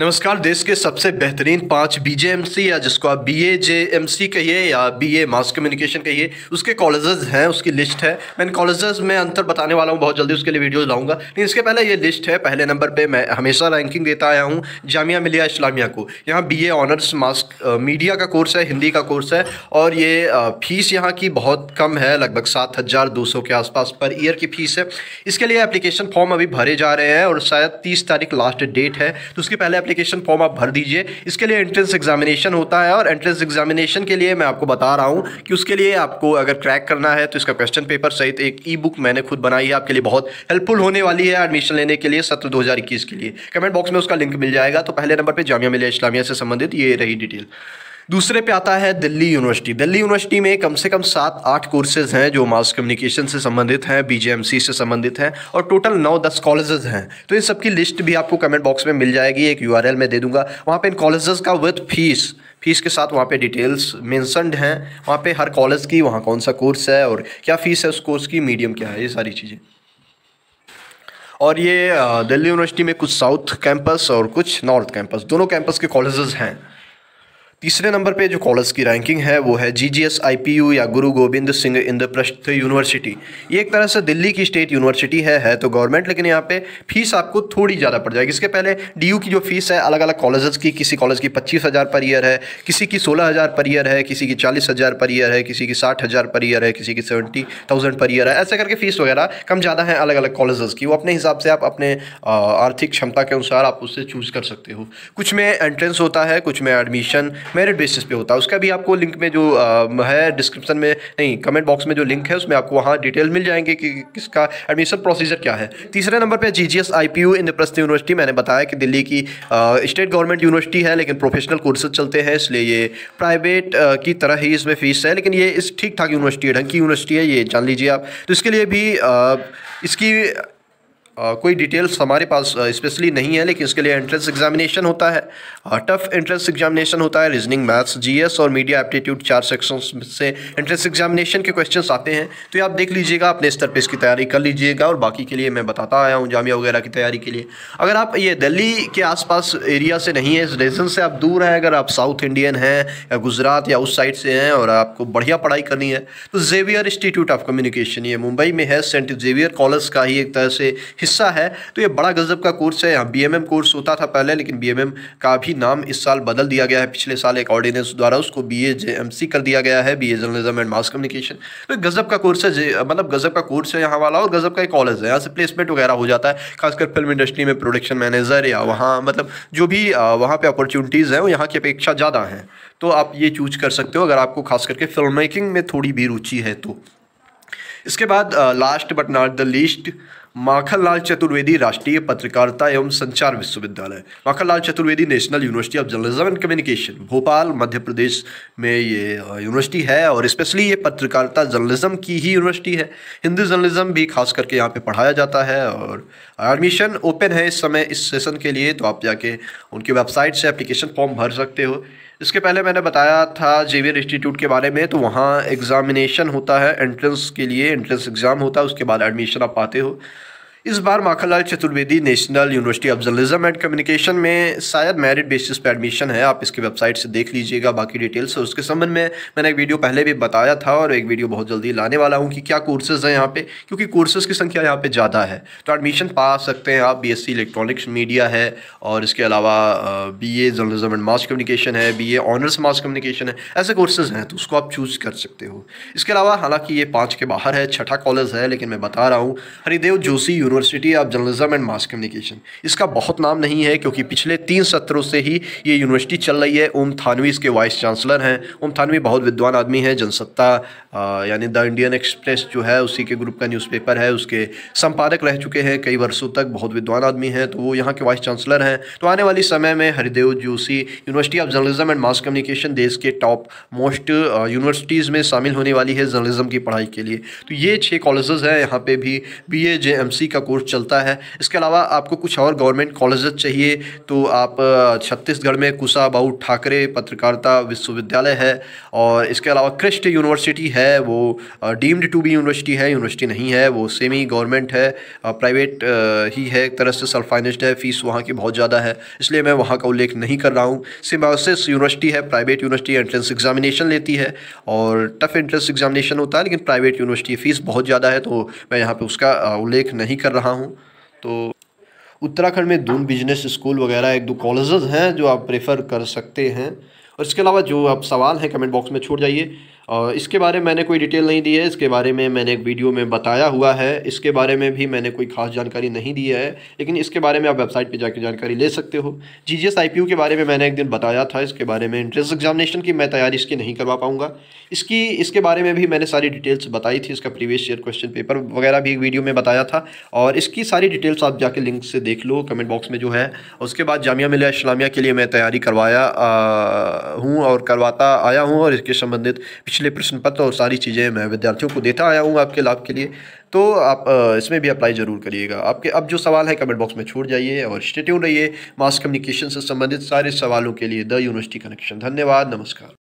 नमस्कार देश के सबसे बेहतरीन पांच बीजेएमसी या जिसको आप बी ए जे एम सी कहिए या बी ए मास कम्युनिकेशन कहिए उसके कॉलेजेस हैं उसकी लिस्ट है मैं इन कॉलेजेस में अंतर बताने वाला हूँ बहुत जल्दी उसके लिए वीडियो लाऊंगा लेकिन इसके पहले ये लिस्ट है पहले नंबर पे मैं हमेशा रैंकिंग देता आया हूँ जामिया मिलिया इस्लामिया को यहाँ B honours honours mass media का कोर्स है हिंदी का कोर्स है और ये फ़ीस यहाँ की बहुत कम है लगभग सात हज़ार दो सौ के आसपास पर ईयर की फ़ीस है इसके लिए एप्लीकेशन फॉर्म अभी भरे जा रहे हैं और शायद तीस तारीख लास्ट डेट है तो उसके पहले एप्लीकेशन फॉर्म आप भर दीजिए इसके लिए एंट्रेंस एग्जामिनेशन होता है और एंट्रेंस एग्जामिनेशन के लिए मैं आपको बता रहा हूँ कि उसके लिए आपको अगर क्रैक करना है तो इसका क्वेश्चन पेपर सहित एक ई बुक मैंने खुद बनाई है आपके लिए बहुत हेल्पफुल होने वाली है एडमिशन लेने के लिए सत्र दो के लिए कमेंट बॉक्स में उसका लिंक मिल जाएगा तो पहले नंबर पर जामिया मिले इस्लामिया से संबंधित ये रही डिटेल दूसरे पे आता है दिल्ली यूनिवर्सिटी दिल्ली यूनिवर्सिटी में कम से कम सात आठ कोर्सेज हैं जो मास कम्युनिकेशन से संबंधित हैं बीजेएमसी से संबंधित हैं और टोटल नौ दस कॉलेजेस हैं तो इन सबकी लिस्ट भी आपको कमेंट बॉक्स में मिल जाएगी एक यू मैं दे दूंगा वहाँ पर इन कॉलेजेस का विथ फीस फीस के साथ वहाँ पे डिटेल्स मैंसनड हैं वहाँ पे हर कॉलेज की वहाँ कौन सा कोर्स है और क्या फ़ीस है उस कोर्स की मीडियम क्या है ये सारी चीज़ें और ये दिल्ली यूनिवर्सिटी में कुछ साउथ कैंपस और कुछ नॉर्थ कैंपस दोनों कैंपस के कॉलेजेस हैं तीसरे नंबर पे जो कॉलेज की रैंकिंग है वो है G G S I P U या गुरु गोविंद सिंह इंद्रप्रस्थ यूनिवर्सिटी ये एक तरह से दिल्ली की स्टेट यूनिवर्सिटी है है तो गवर्नमेंट लेकिन यहाँ पे फीस आपको थोड़ी ज़्यादा पड़ जाएगी इसके पहले डी यू की जो फीस है अलग अलग कॉलेजेस की किसी कॉलेज की पच्चीस हज़ार पर ईयर है किसी की सोलह हज़ार पर ईयर है किसी की चालीस हज़ार पर ईयर है किसी की साठ हज़ार पर ईयर है किसी की सेवेंटी थाउजेंड पर ईयर है ऐसे करके फ़ीस वगैरह कम ज़्यादा है अलग अलग कॉलेजेस की वो अपने हिसाब से आप अपने आर्थिक क्षमता के अनुसार आप उससे चूज़ कर सकते हो कुछ में एंट्रेंस होता है कुछ में एडमिशन मेरिट बेसिस पे होता है उसका भी आपको लिंक में जो है डिस्क्रिप्शन में नहीं कमेंट बॉक्स में जो लिंक है उसमें आपको वहाँ डिटेल मिल जाएंगे कि किसका एडमिशन प्रोसीजर क्या है तीसरे नंबर पर G G S I P U Indraprastha university मैंने बताया कि दिल्ली की स्टेट गवर्नमेंट यूनिवर्सिटी है लेकिन प्रोफेशनल कोर्सेज चलते हैं इसलिए ये प्राइवेट की तरह ही इसमें फीस है लेकिन ये इस ठीक ठाक यूनिवर्सिटी है ढंकी यूनिवर्सिटी है ये जान लीजिए आप तो इसके लिए भी इसकी कोई डिटेल्स हमारे पास स्पेशली नहीं है लेकिन इसके लिए एंट्रेंस एग्जामिनेशन होता है टफ एंट्रेंस एग्जामिनेशन होता है रीजनिंग मैथ्स जीएस और मीडिया एप्टीट्यूड चार सेक्शन से एंट्रेंस एग्जामिनेशन के क्वेश्चंस आते हैं तो ये आप देख लीजिएगा अपने स्तर पर इसकी तैयारी कर लीजिएगा और बाकी के लिए मैं बताता आया हूँ जामिया वगैरह की तैयारी के लिए अगर आप ये दिल्ली के आसपास एरिया से नहीं है इस रीजन से आप दूर हैं अगर आप साउथ इंडियन हैं या गुजरात या उस साइड से हैं और आपको बढ़िया पढ़ाई करनी है तो जेवियर इंस्टीट्यूट ऑफ कम्युनिकेशन ये मुंबई में है सेंट जेवियर कॉलेज का ही एक तरह से हिस्सा है तो ये बड़ा गजब का कोर्स है यहाँ बी कोर्स होता था पहले लेकिन बी का भी नाम इस साल बदल दिया गया है पिछले साल एक ऑर्डिनेंस द्वारा उसको बी ए कर दिया गया है B A journalism and mass communication तो गजब का कोर्स है मतलब गजब का कोर्स है यहाँ वाला और गजब का एक कॉलेज है यहाँ से प्लेसमेंट वगैरह हो जाता है खासकर फिल्म इंडस्ट्री में प्रोडक्शन मैनेजर या वहाँ मतलब जो भी वहाँ पर अपॉर्चुनिटीज़ हैं वो यहाँ की अपेक्षा ज़्यादा हैं तो आप ये चूज कर सकते हो अगर आपको खास करके फिल्म मेकिंग में थोड़ी भी रुचि है तो इसके बाद last but not the least Makhanlal Chaturvedi Rashtriya Patrakarita Evam Sanchar Vishwavidyalaya Makhanlal Chaturvedi national university of journalism and communication Bhopal Madhya Pradesh में ये यूनिवर्सिटी है और स्पेशली ये पत्रकारिता जर्नलिज्म की ही यूनिवर्सिटी है हिंदी जर्नलिज्म भी खास करके यहाँ पे पढ़ाया जाता है और एडमिशन ओपन है इस समय इस सेशन के लिए तो आप जाके उनकी वेबसाइट से एप्लीकेशन फॉर्म भर सकते हो इसके पहले मैंने बताया था जेवियर इंस्टीट्यूट के बारे में तो वहाँ एग्ज़ामिनेशन होता है एंट्रेंस के लिए एंट्रेंस एग्ज़ाम होता है उसके बाद एडमिशन आप पाते हो इस बार Makhanlal Chaturvedi national university of journalism and communication में शायद मेरिट बेसिस पर एडमिशन है आप इसकी वेबसाइट से देख लीजिएगा बाकी डिटेल्स और उसके संबंध में मैंने एक वीडियो पहले भी बताया था और एक वीडियो बहुत जल्दी लाने वाला हूँ कि क्या कोर्सेज़ हैं यहाँ पे क्योंकि कोर्सेज़ की संख्या यहाँ पे ज़्यादा है तो एडमिशन पा सकते हैं आप बी इलेक्ट्रॉनिक्स मीडिया है और इसके अलावा B A journalism and mass communication है B honours honours mass communication है ऐसे कोर्सेज़ हैं तो उसको आप चूज़ कर सकते हो इसके अलावा हालाँकि ये पाँच के बाहर है छठा कॉलेज है लेकिन मैं बता रहा हूँ Haridev Joshi university university of journalism and mass communication इसका बहुत नाम नहीं है क्योंकि पिछले तीन सत्रों से ही ये यूनिवर्सिटी चल रही है ओम थानवी इसके वाइस चांसलर हैं ओम थानवी बहुत विद्वान आदमी हैं जनसत्ता यानी द इंडियन एक्सप्रेस जो है उसी के ग्रुप का न्यूज़पेपर है उसके संपादक रह चुके हैं कई वर्षों तक बहुत विद्वान आदमी हैं तो वो यहाँ के वाइस चांसलर हैं तो आने वाले समय में Haridev Joshi university of journalism and mass communication देश के टॉप मोस्ट यूनिवर्सिटीज़ में शामिल होने वाली है जर्नलिज्म की पढ़ाई के लिए तो ये छः कॉलेजेस हैं यहाँ पे भी बी ए जे एम सी का इसका कोर्स चलता है इसके अलावा आपको कुछ और गवर्नमेंट कॉलेज चाहिए तो आप छत्तीसगढ़ में कुशाबाऊ ठाकरे पत्रकारिता विश्वविद्यालय है और इसके अलावा क्रिस्ट यूनिवर्सिटी है वो डीम्ड टू बी यूनिवर्सिटी है यूनिवर्सिटी नहीं है वो सेमी गवर्नमेंट है प्राइवेट ही है एक तरह से सेल्फ फाइनेंस्ड है फीस वहाँ की बहुत ज़्यादा है इसलिए मैं वहाँ का उल्लेख नहीं कर रहा हूँ सिम्बायोसिस यूनिवर्सिटी है प्राइवेट यूनिवर्सिटी एंट्रेंस एग्जामिनेशन लेती है और टफ एंट्रेंस एग्जामिनेशन होता है लेकिन प्राइवेट यूनिवर्सिटी फीस बहुत ज़्यादा है तो मैं यहाँ पर उसका उल्लेख नहीं कर कर रहा हूँ तो उत्तराखंड में दून बिजनेस स्कूल वगैरह एक दो कॉलेजेस हैं जो आप प्रेफर कर सकते हैं और इसके अलावा जो आप सवाल हैं कमेंट बॉक्स में छोड़ जाइए और इसके बारे में मैंने कोई डिटेल नहीं दी है इसके बारे में मैंने एक वीडियो में बताया हुआ है इसके बारे में भी मैंने कोई खास जानकारी नहीं दी है लेकिन इसके बारे में आप वेबसाइट पर जाकर जानकारी ले सकते हो जी जी के बारे में मैंने एक दिन बताया था इसके बारे में इंट्रेंस एग्जामिनेशन की मैं तैयारी इसकी नहीं करवा पाऊँगा इसकी इसके बारे में भी मैंने सारी डिटेल्स बताई थी इसका प्रीवियस ईयर क्वेश्चन पेपर वगैरह भी एक वीडियो में बताया था और इसकी सारी डिटेल्स आप जाके लिंक से देख लो कमेंट बॉक्स में जो है उसके बाद जामिया मिल्ला इस्लामिया के लिए मैं तैयारी करवाया हूँ और करवाता आया हूँ और इसके संबंधित पिछले प्रश्न पत्र और तो सारी चीज़ें मैं विद्यार्थियों को देता आया हूँ आपके लाभ के लिए तो आप इसमें भी अप्लाई ज़रूर करिएगा आपके अब जो सवाल है कमेंट बॉक्स में छोड़ जाइए और स्टेट्यून रहिए मास कम्युनिकेशन से संबंधित सारे सवालों के लिए द यूनिवर्सिटी कनेक्शन धन्यवाद नमस्कार